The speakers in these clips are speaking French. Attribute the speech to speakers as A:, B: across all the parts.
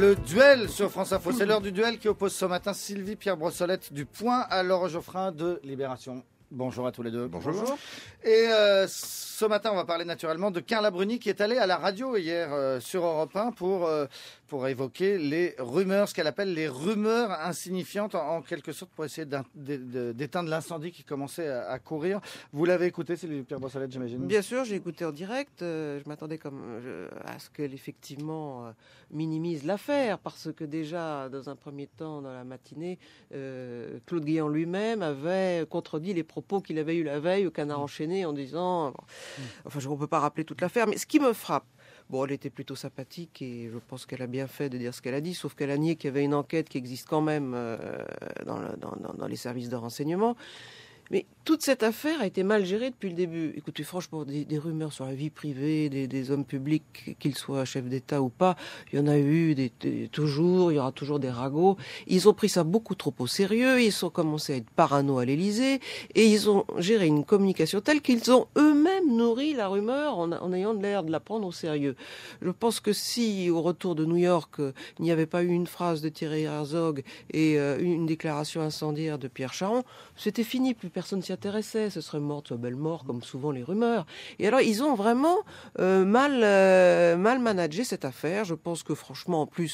A: Le duel sur France Info. C'est l'heure du duel qui oppose ce matin Sylvie Pierre Brossolette du Point à Laure Geoffrin de Libération. Bonjour à tous les deux. Bonjour. Et euh, ce matin, on va parler naturellement de Carla Bruni qui est allée à la radio hier euh, sur Europe 1 pour, euh, pour évoquer les rumeurs, ce qu'elle appelle les rumeurs insignifiantes en, quelque sorte pour essayer d'éteindre l'incendie qui commençait à, courir. Vous l'avez écouté, Sylvie Pierre Brossolette, j'imagine Bien sûr, j'ai
B: écouté en direct. je m'attendais comme à ce qu'elle effectivement minimise l'affaire parce que déjà, dans un premier temps, dans la matinée, Claude Guéant lui-même avait contredit les propos qu'il avait eu la veille au Canard mm. enchaîné en disant. Euh, mm. Enfin, je ne peux pas rappeler toute l'affaire, mais ce qui me frappe, Bon, elle était plutôt sympathique et je pense qu'elle a bien fait de dire ce qu'elle a dit, sauf qu'elle a nié qu'il y avait une enquête qui existe quand même euh, dans les services de renseignement. Mais toute cette affaire a été mal gérée depuis le début. Écoutez, franchement, des, des rumeurs sur la vie privée des, hommes publics, qu'ils soient chefs d'État ou pas, il y en a eu des, toujours, il y aura toujours des ragots. Ils ont pris ça beaucoup trop au sérieux, ils ont commencé à être parano à l'Élysée, et ils ont géré une communication telle qu'ils ont eux-mêmes nourri la rumeur en, ayant l'air de la prendre au sérieux. Je pense que si, au retour de New York, il n'y avait pas eu une phrase de Thierry Herzog et euh, une déclaration incendiaire de Pierre Charon, c'était fini, plus personne s'y intéressait, ce serait mort, soit belle mort, comme souvent les rumeurs. Et alors ils ont vraiment euh, mal, euh, mal managé cette affaire. Je pense que franchement, en plus,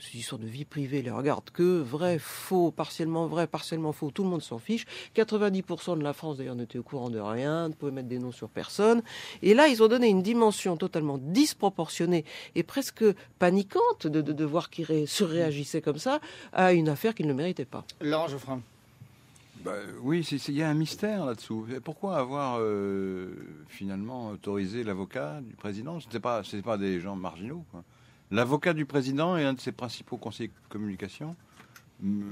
B: cette histoire de vie privée les regarde que vrai, faux, partiellement vrai, partiellement faux, tout le monde s'en fiche. 90% de la France d'ailleurs n'était au courant de rien, ne pouvait mettre des noms sur personne. Et là, ils ont donné une dimension totalement disproportionnée et presque paniquante de, de, de voir qu'ils se réagissaient comme ça à une affaire qu'ils ne méritaient pas.
C: Laurent Geoffrin. Bah, oui, il y a un mystère là-dessous. Pourquoi avoir euh, finalement autorisé l'avocat du président Ce n'est pas, pas des gens marginaux. L'avocat du président et un de ses principaux conseillers de communication mm,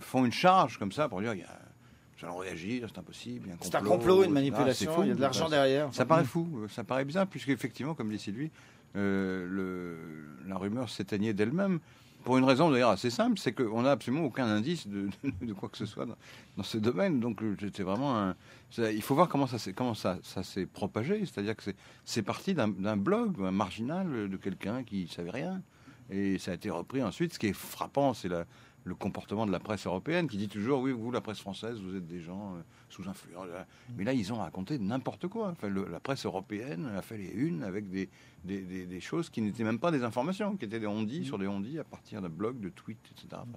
C: font une charge comme ça pour dire il y réagir, c'est impossible. C'est un complot, une manipulation, il y a de l'argent derrière. Ça paraît mmh. fou, ça paraît bizarre, puisque effectivement, comme disait lui, euh, la rumeur s'éteignait d'elle-même. Pour une raison d'ailleurs assez simple, c'est qu'on n'a absolument aucun indice de, quoi que ce soit dans, ce domaine. Donc euh, c'est vraiment un, il faut voir comment ça s'est comment ça, s'est propagé. C'est-à-dire que c'est parti d'un blog marginal de quelqu'un qui savait rien et ça a été repris ensuite. Ce qui est frappant, c'est la le comportement de la presse européenne qui dit toujours oui vous la presse française vous êtes des gens euh, sous influence euh. mm. mais là ils ont raconté n'importe quoi enfin, la presse européenne a fait les unes avec des, des, choses qui n'étaient même pas des informations qui étaient des ondits mm. sur des ondits à partir de blogs de tweets etc mm.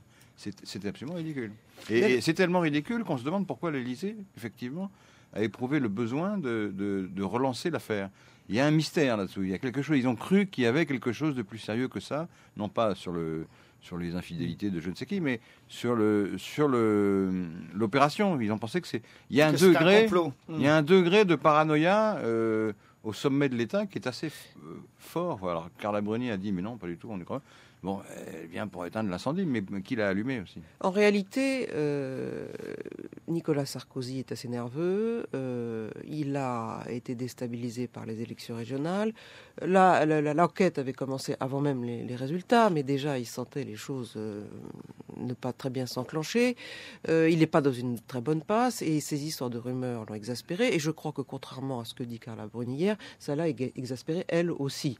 C: c'est absolument ridicule et, c'est tellement ridicule qu'on se demande pourquoi l'Élysée effectivement a éprouvé le besoin de, de relancer l'affaire il y a un mystère là-dessous il y a quelque chose ils ont cru qu'il y avait quelque chose de plus sérieux que ça non pas sur le sur les infidélités mm. de je ne sais qui, mais sur le sur le l'opération. Ils ont pensé que c'est il y a un degré, mm. il y a un degré de paranoïa. Euh, au sommet de l'État qui est assez euh, fort. Alors, Carla Bruni a dit, mais non, pas du tout, on est quand même... Bon, elle vient pour éteindre l'incendie, mais, qui l'a allumé aussi
B: En réalité, euh, Nicolas Sarkozy est assez nerveux. Euh, il a été déstabilisé par les élections régionales. Là, l'enquête avait commencé avant même les, résultats, mais déjà, il sentait les choses ne pas très bien s'enclencher. Euh, il n'est pas dans une très bonne passe et ces histoires de rumeurs l'ont exaspéré. Et je crois que contrairement à ce que dit Carla Bruni hier, ça l'a exaspéré elle aussi.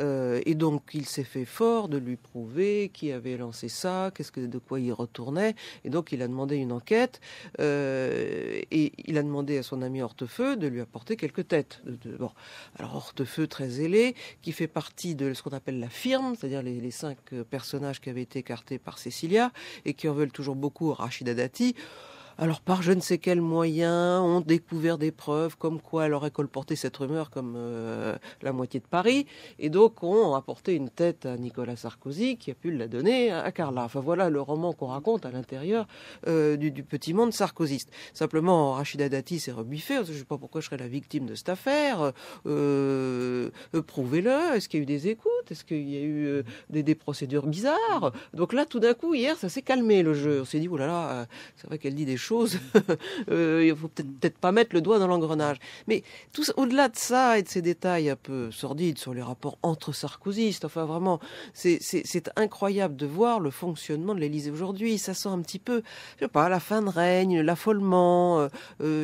B: Euh, et donc il s'est fait fort de lui prouver qui avait lancé ça, qu'est-ce que de quoi il retournait. Et donc il a demandé une enquête euh, et il a demandé à son ami Hortefeux de lui apporter quelques têtes. De, bon, alors Hortefeux très zélé qui fait partie de ce qu'on appelle la firme, c'est-à-dire les, les cinq personnages qui avaient été écartés par Cécilia et qui en veulent toujours beaucoup Rachida Dati. Alors, par je ne sais quel moyen, ont découvert des preuves comme quoi elle aurait colporté cette rumeur comme euh, la moitié de Paris, et donc ont apporté une tête à Nicolas Sarkozy qui a pu la donner à Carla. Enfin, voilà le roman qu'on raconte à l'intérieur euh, du, petit monde sarkozyste. Simplement, Rachida Dati s'est rebuffée, je ne sais pas pourquoi je serais la victime de cette affaire, euh, prouvez-le, est-ce qu'il y a eu des échos est-ce qu'il y a eu euh, des, procédures bizarres Donc là, tout d'un coup, hier, ça s'est calmé le jeu. On s'est dit, oh là là, euh, c'est vrai qu'elle dit des choses. Euh, il faut peut-être pas mettre le doigt dans l'engrenage. Mais au-delà de ça et de ces détails un peu sordides sur les rapports entre sarkozystes, enfin vraiment, c'est incroyable de voir le fonctionnement de l'Élysée aujourd'hui. Ça sent un petit peu, je sais pas, la fin de règne, l'affolement,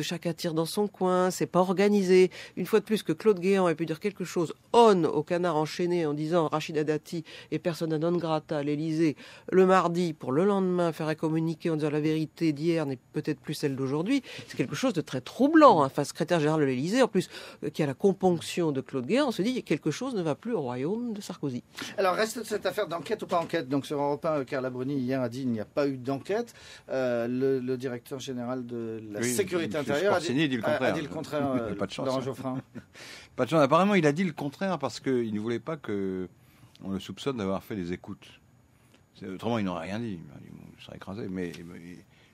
B: chacun tire dans son coin, c'est pas organisé. Une fois de plus que Claude Guéant ait pu dire quelque chose on au canard enchaîné en disant disant Rachida Dati et persona non grata à l'Elysée le mardi pour le lendemain faire communiquer en disant la vérité d'hier n'est peut-être plus celle d'aujourd'hui, c'est quelque chose de très troublant. Enfin, secrétaire général de l'Elysée, en plus, euh, qui a la componction de Claude Guéant, on se dit quelque chose ne va plus au royaume de Sarkozy. Alors,
A: reste cette affaire
B: d'enquête ou pas enquête Donc, sur Europe
A: 1, Carla Bruni hier a dit il n'y a pas eu d'enquête. Euh, le, directeur général de la sécurité intérieure a dit, le contraire. Euh, pas de chance.
C: apparemment, il a dit le contraire parce qu'il ne voulait pas que on le soupçonne d'avoir fait des écoutes. Autrement, il n'aurait rien dit. Il serait écrasé. Mais,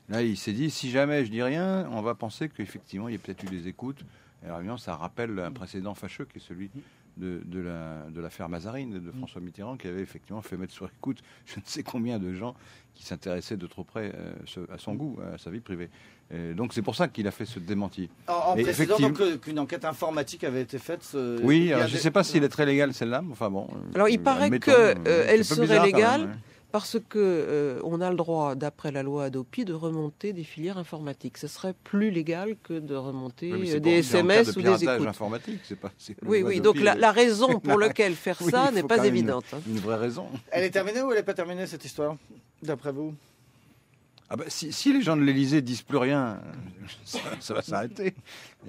C: là, il s'est dit si jamais je dis rien, on va penser qu'effectivement, il y a peut-être eu des écoutes. Et alors, évidemment, ça rappelle un précédent fâcheux qui est celui de, la, de l'affaire Mazarine de mm. François Mitterrand qui avait effectivement fait mettre sur écoute je ne sais combien de gens qui s'intéressaient de trop près euh, à son goût, à sa vie privée. donc c'est pour ça qu'il a fait ce démenti. En, effectivement...
A: qu'une enquête informatique avait été faite. Oui, je ne sais
C: pas s'il est très légal celle-là, enfin bon. Alors il euh, paraît qu'elle euh, serait légale. Hein
B: parce que euh, on a le droit, d'après la loi Adopi, de remonter des filières informatiques. Ce serait plus légal que de remonter euh, des SMS ou des écoutes. informatique, c'est pas. oui, oui. Donc euh, la, raison pour laquelle faire ça n'est pas évidente. Hein. Une, vraie raison.
A: Elle est terminée ou elle n'est pas terminée cette histoire, d'après vous
C: ah bah, si, les gens de l'Élysée disent plus rien, ça, va s'arrêter.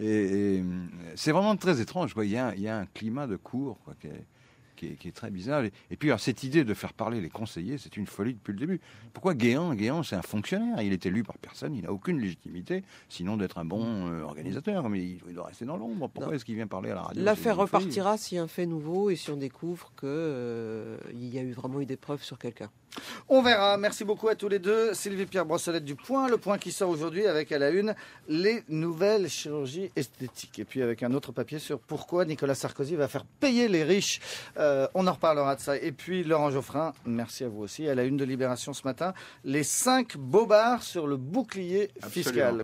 C: Et, c'est vraiment très étrange. Il y, a un climat de cours. qui qui est, très bizarre. Et, puis, cette idée de faire parler les conseillers, c'est une folie depuis le début. Pourquoi Guéant Guéant, c'est un fonctionnaire. Il est élu par personne, il n'a aucune légitimité, sinon d'être un bon euh, organisateur. Mais il, doit rester dans l'ombre. Pourquoi est-ce qu'il vient parler à la radio L'affaire repartira
B: si un fait nouveau et si on découvre qu'il euh, y a eu vraiment eu des preuves sur quelqu'un.
A: On verra. Merci beaucoup à tous les deux. Sylvie-Pierre Brossolette du Point. Le Point qui sort aujourd'hui avec à la une les nouvelles chirurgies esthétiques. Et puis avec un autre papier sur pourquoi Nicolas Sarkozy va faire payer les riches. Euh, on en reparlera de ça. Et puis Laurent Geoffrin, merci à vous aussi. À la une de Libération ce matin, les cinq bobards sur le bouclier fiscal.